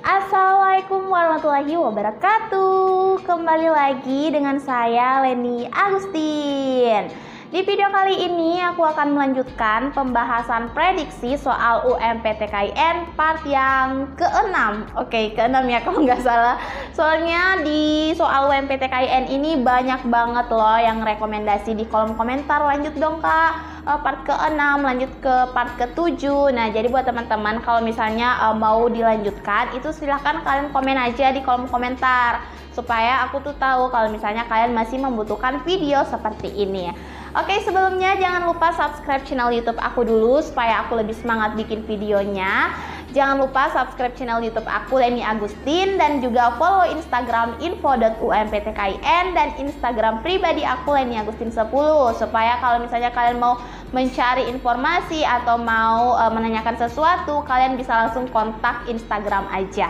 Assalamualaikum warahmatullahi wabarakatuh Kembali lagi dengan saya Leni Agustin di video kali ini aku akan melanjutkan pembahasan prediksi soal UMPTKIN part yang keenam. Oke, keenam ya kalau nggak salah. Soalnya di soal UMPTKIN ini banyak banget loh yang rekomendasi di kolom komentar. Lanjut dong kak eh, part ke-6 lanjut ke part ke-7 nah jadi buat teman-teman kalau misalnya eh, mau dilanjutkan itu silahkan kalian komen aja di kolom komentar supaya aku tuh tahu kalau misalnya kalian masih membutuhkan video seperti ini Oke, sebelumnya jangan lupa subscribe channel YouTube aku dulu supaya aku lebih semangat bikin videonya. Jangan lupa subscribe channel YouTube aku Leni Agustin dan juga follow Instagram info.umptkin dan Instagram pribadi aku Leni Agustin 10 supaya kalau misalnya kalian mau mencari informasi atau mau e, menanyakan sesuatu kalian bisa langsung kontak Instagram aja.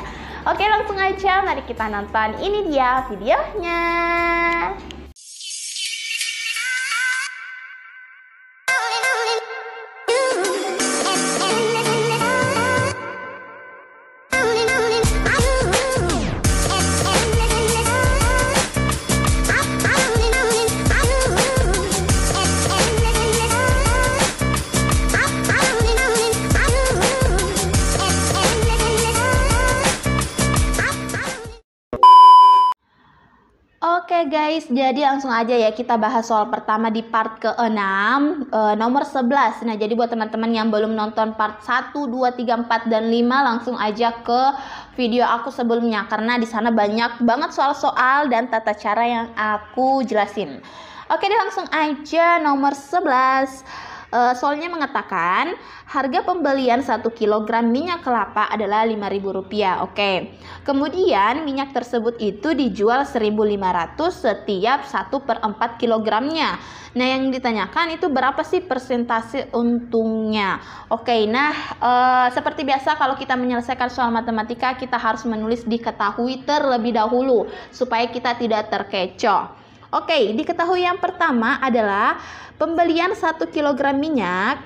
Oke, langsung aja mari kita nonton ini dia videonya. jadi langsung aja ya kita bahas soal pertama di part ke-6 e, eh, nomor 11. Nah, jadi buat teman-teman yang belum nonton part 1, 2, 3, 4 dan 5 langsung aja ke video aku sebelumnya karena di sana banyak banget soal-soal dan tata cara yang aku jelasin. Oke, deh langsung aja nomor 11. Eh, soalnya mengatakan harga pembelian 1 kg minyak kelapa adalah Rp5.000. Oke. Kemudian minyak tersebut itu dijual lima 1500 setiap 1 per 4 kilogramnya. Nah yang ditanyakan itu berapa sih persentase untungnya? Oke, nah e, seperti biasa kalau kita menyelesaikan soal matematika kita harus menulis diketahui terlebih dahulu supaya kita tidak terkecoh. Oke, diketahui yang pertama adalah pembelian 1 kg minyak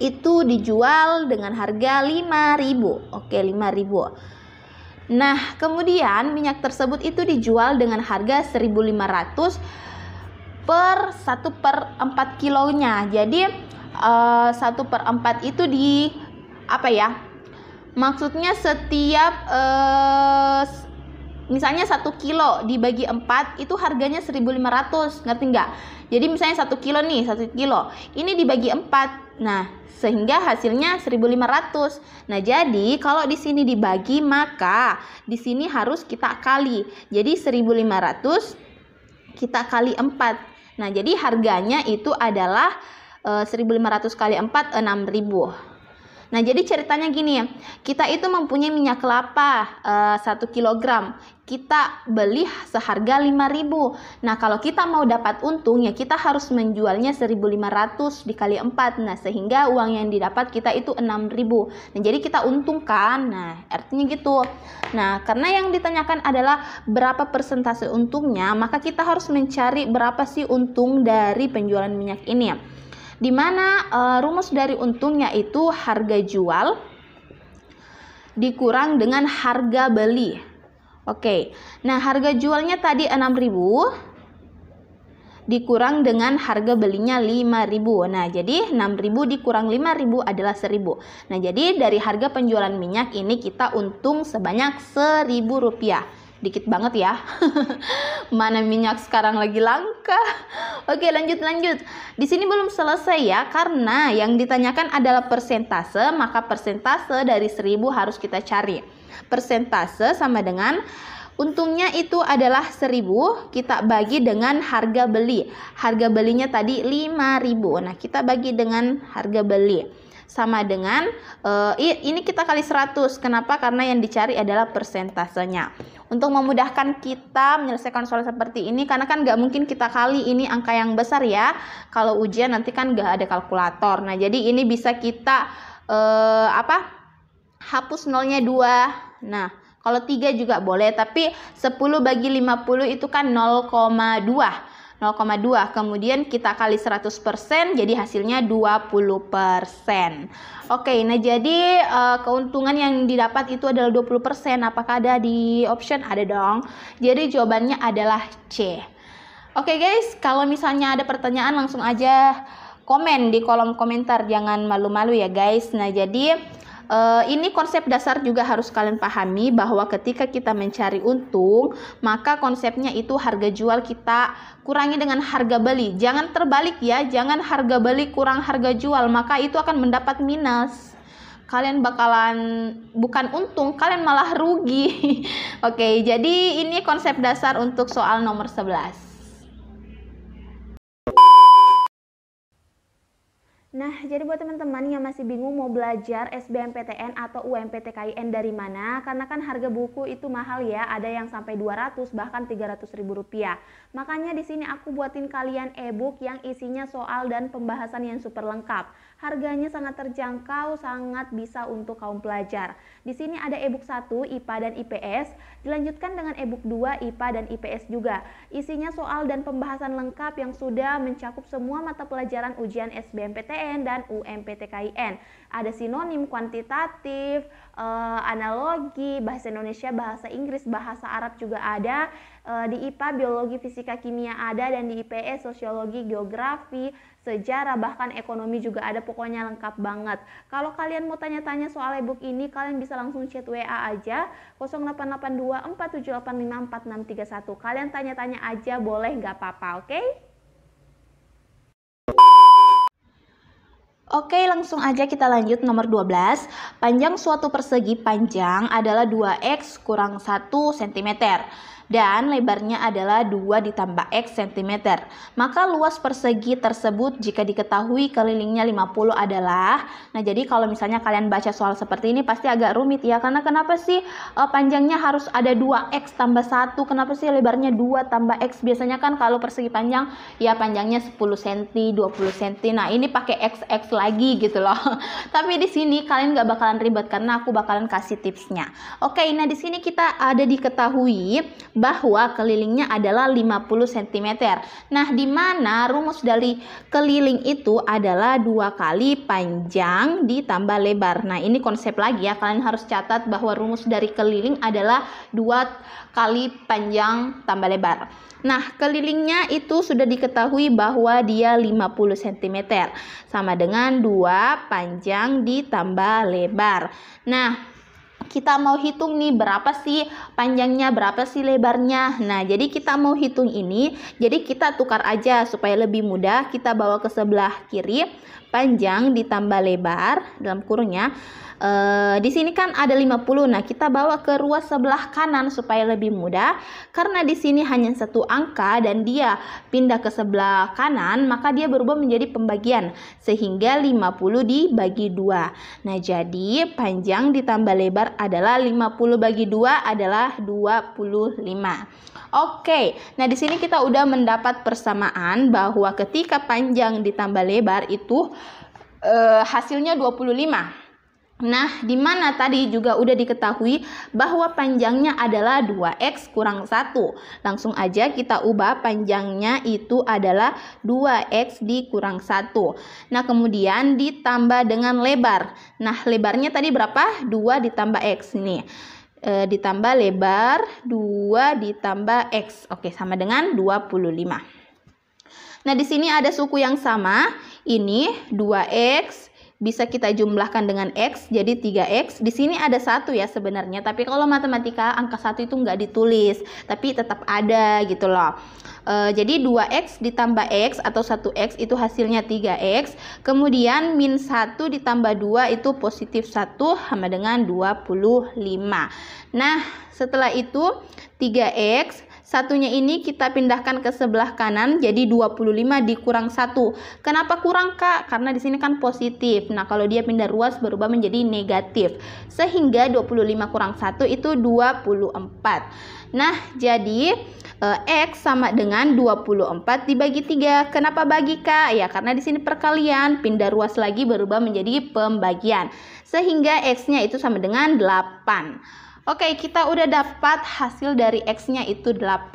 itu dijual dengan harga 5.000. Oke, 5.000. Nah, kemudian minyak tersebut itu dijual dengan harga 1.500 per 1 per 4 kilonya. Jadi, eh, 1 per 4 itu di apa ya? Maksudnya setiap eh, misalnya 1 kilo dibagi 4 itu harganya 1500 ngerti nggak jadi misalnya 1 kilo nih 1 kilo ini dibagi 4 nah sehingga hasilnya 1500 nah jadi kalau di sini dibagi maka di sini harus kita kali jadi 1500 kita kali 4 nah jadi harganya itu adalah 1500 eh, kali 4 6000 Nah, jadi ceritanya gini, ya. kita itu mempunyai minyak kelapa uh, 1 kg. Kita beli seharga 5000 Nah, kalau kita mau dapat untung, ya kita harus menjualnya 1500 dikali 4. Nah, sehingga uang yang didapat kita itu 6000 Nah, jadi kita untung kan? Nah, artinya gitu. Nah, karena yang ditanyakan adalah berapa persentase untungnya, maka kita harus mencari berapa sih untung dari penjualan minyak ini. ya di mana e, rumus dari untung yaitu harga jual dikurang dengan harga beli. Oke. Nah, harga jualnya tadi 6.000 dikurang dengan harga belinya 5.000. Nah, jadi 6.000 dikurang 5.000 adalah 1.000. Nah, jadi dari harga penjualan minyak ini kita untung sebanyak rp rupiah dikit banget ya mana minyak sekarang lagi langka oke lanjut lanjut di sini belum selesai ya karena yang ditanyakan adalah persentase maka persentase dari 1000 harus kita cari persentase sama dengan Untungnya itu adalah 1000 kita bagi dengan harga beli. Harga belinya tadi 5000. Nah, kita bagi dengan harga beli sama dengan uh, ini kita kali 100. Kenapa? Karena yang dicari adalah persentasenya. Untuk memudahkan kita menyelesaikan soal seperti ini, karena kan nggak mungkin kita kali ini angka yang besar ya. Kalau ujian nanti kan nggak ada kalkulator. Nah, jadi ini bisa kita uh, apa? Hapus nolnya dua. Nah, kalau tiga juga boleh, tapi 10 bagi 50 itu kan 0,2. 0,2. Kemudian kita kali 100% jadi hasilnya 20%. Oke, nah jadi uh, keuntungan yang didapat itu adalah 20%. Apakah ada di option? Ada dong. Jadi jawabannya adalah C. Oke guys, kalau misalnya ada pertanyaan langsung aja komen di kolom komentar. Jangan malu-malu ya guys. Nah, jadi Eh, ini konsep dasar juga harus kalian pahami bahwa ketika kita mencari untung, maka konsepnya itu harga jual kita kurangi dengan harga beli. Jangan terbalik ya, jangan harga beli kurang harga jual, maka itu akan mendapat minus. Kalian bakalan bukan untung, kalian malah rugi. Oke, jadi ini konsep dasar untuk soal nomor 11. Nah, jadi buat teman-teman yang masih bingung mau belajar SBMPTN atau UMPTKIN dari mana, karena kan harga buku itu mahal ya, ada yang sampai 200 bahkan 300 ribu rupiah. Makanya di sini aku buatin kalian e-book yang isinya soal dan pembahasan yang super lengkap harganya sangat terjangkau, sangat bisa untuk kaum pelajar. Di sini ada e-book 1 IPA dan IPS, dilanjutkan dengan e-book 2 IPA dan IPS juga. Isinya soal dan pembahasan lengkap yang sudah mencakup semua mata pelajaran ujian SBMPTN dan UMPTKIN. Ada sinonim kuantitatif, eh, analogi, bahasa Indonesia, bahasa Inggris, bahasa Arab juga ada. Eh, di IPA biologi, fisika, kimia ada dan di IPS sosiologi, geografi, sejarah, bahkan ekonomi juga ada, pokoknya lengkap banget. Kalau kalian mau tanya-tanya soal e ini, kalian bisa langsung chat WA aja 0882 Kalian tanya-tanya aja boleh nggak apa-apa, oke? Okay? Oke, langsung aja kita lanjut nomor 12. Panjang suatu persegi panjang adalah 2x kurang 1 cm dan lebarnya adalah 2 ditambah X cm. Maka luas persegi tersebut jika diketahui kelilingnya 50 adalah, nah jadi kalau misalnya kalian baca soal seperti ini pasti agak rumit ya, karena kenapa sih eh, panjangnya harus ada 2X tambah 1, kenapa sih lebarnya 2 tambah X? Biasanya kan kalau persegi panjang ya panjangnya 10 cm, 20 cm, nah ini pakai XX lagi gitu loh. Tapi di sini kalian gak bakalan ribet karena aku bakalan kasih tipsnya. Oke, nah di sini kita ada diketahui bahwa kelilingnya adalah 50 cm. Nah, di mana rumus dari keliling itu adalah dua kali panjang ditambah lebar. Nah, ini konsep lagi ya. Kalian harus catat bahwa rumus dari keliling adalah dua kali panjang tambah lebar. Nah, kelilingnya itu sudah diketahui bahwa dia 50 cm sama dengan 2 panjang ditambah lebar. Nah, kita mau hitung nih berapa sih panjangnya, berapa sih lebarnya. Nah, jadi kita mau hitung ini, jadi kita tukar aja supaya lebih mudah. Kita bawa ke sebelah kiri, panjang ditambah lebar dalam kurungnya. E, di sini kan ada 50. Nah, kita bawa ke ruas sebelah kanan supaya lebih mudah. Karena di sini hanya satu angka dan dia pindah ke sebelah kanan, maka dia berubah menjadi pembagian sehingga 50 dibagi 2. Nah, jadi panjang ditambah lebar adalah 50 bagi 2 adalah 25. Oke, nah di sini kita udah mendapat persamaan bahwa ketika panjang ditambah lebar itu e, hasilnya 25. Nah, di mana tadi juga udah diketahui bahwa panjangnya adalah 2x kurang 1. Langsung aja kita ubah panjangnya itu adalah 2x dikurang 1. Nah, kemudian ditambah dengan lebar. Nah, lebarnya tadi berapa? 2 ditambah x nih e, ditambah lebar 2 ditambah X. Oke, sama dengan 25. Nah, di sini ada suku yang sama. Ini 2X bisa kita jumlahkan dengan X, jadi 3X. Di sini ada satu ya sebenarnya, tapi kalau matematika angka satu itu nggak ditulis, tapi tetap ada gitu loh. E, jadi 2X ditambah X atau 1X itu hasilnya 3X. Kemudian min 1 ditambah 2 itu positif 1 sama dengan 25. Nah, setelah itu 3X Satunya ini kita pindahkan ke sebelah kanan jadi 25 dikurang 1. Kenapa kurang Kak? Karena di sini kan positif. Nah, kalau dia pindah ruas berubah menjadi negatif. Sehingga 25 kurang 1 itu 24. Nah, jadi eh, X sama dengan 24 dibagi 3. Kenapa bagi Kak? Ya karena di sini perkalian, pindah ruas lagi berubah menjadi pembagian. Sehingga X-nya itu sama dengan 8. Oke, kita udah dapat hasil dari X-nya itu 8.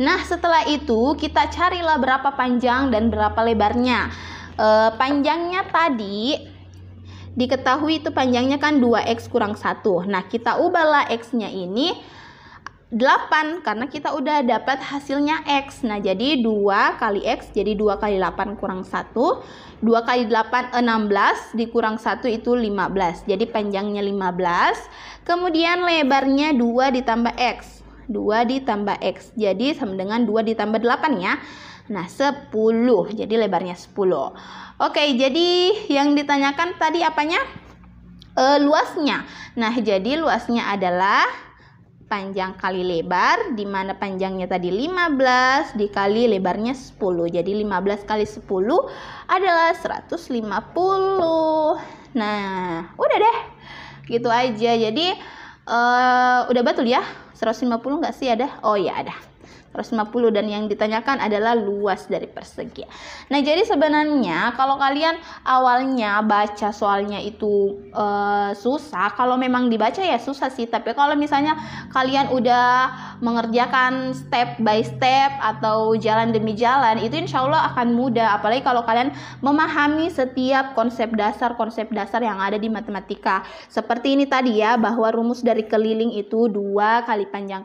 Nah, setelah itu kita carilah berapa panjang dan berapa lebarnya. E, panjangnya tadi diketahui itu panjangnya kan 2x kurang 1. Nah, kita ubahlah x-nya ini 8 karena kita udah dapat hasilnya X. Nah, jadi 2 kali X jadi 2 kali 8 kurang 1. 2 kali 8 16 dikurang 1 itu 15. Jadi panjangnya 15. Kemudian lebarnya 2 ditambah X. 2 ditambah X. Jadi sama dengan 2 ditambah 8 ya. Nah, 10. Jadi lebarnya 10. Oke, jadi yang ditanyakan tadi apanya? E, luasnya. Nah, jadi luasnya adalah panjang kali lebar di mana panjangnya tadi 15 dikali lebarnya 10 jadi 15 kali 10 adalah 150 nah udah deh gitu aja jadi uh, udah betul ya 150 nggak sih ada oh iya ada 150 dan yang ditanyakan adalah luas dari persegi. Nah, jadi sebenarnya kalau kalian awalnya baca soalnya itu e, susah, kalau memang dibaca ya susah sih, tapi kalau misalnya kalian udah mengerjakan step by step atau jalan demi jalan, itu insya Allah akan mudah. Apalagi kalau kalian memahami setiap konsep dasar konsep dasar yang ada di matematika. Seperti ini tadi ya, bahwa rumus dari keliling itu dua kali panjang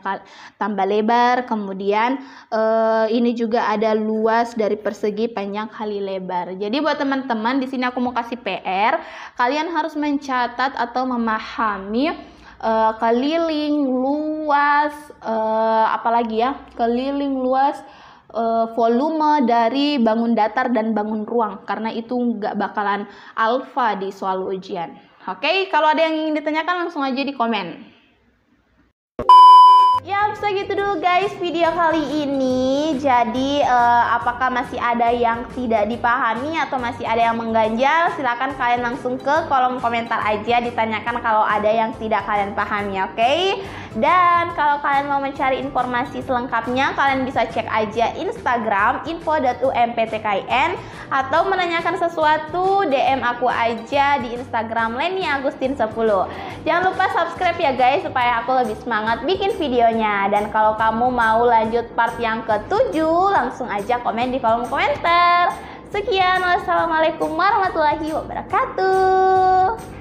tambah lebar, kemudian kemudian eh, ini juga ada luas dari persegi panjang kali lebar jadi buat teman-teman di sini aku mau kasih PR kalian harus mencatat atau memahami uh, keliling luas uh, apalagi ya keliling luas eh, volume dari bangun datar dan bangun ruang karena itu nggak bakalan alfa di soal ujian. Oke, kalau ada yang ingin ditanyakan langsung aja di komen. Ya, segitu dulu guys video kali ini. Jadi, uh, apakah masih ada yang tidak dipahami atau masih ada yang mengganjal? Silahkan kalian langsung ke kolom komentar aja ditanyakan kalau ada yang tidak kalian pahami, oke? Okay? Dan kalau kalian mau mencari informasi selengkapnya, kalian bisa cek aja Instagram info.umptkn atau menanyakan sesuatu DM aku aja di Instagram Leni Agustin 10. Jangan lupa subscribe ya guys supaya aku lebih semangat bikin videonya. Dan kalau kamu mau lanjut part yang ke-7, langsung aja komen di kolom komentar. Sekian, wassalamualaikum warahmatullahi wabarakatuh.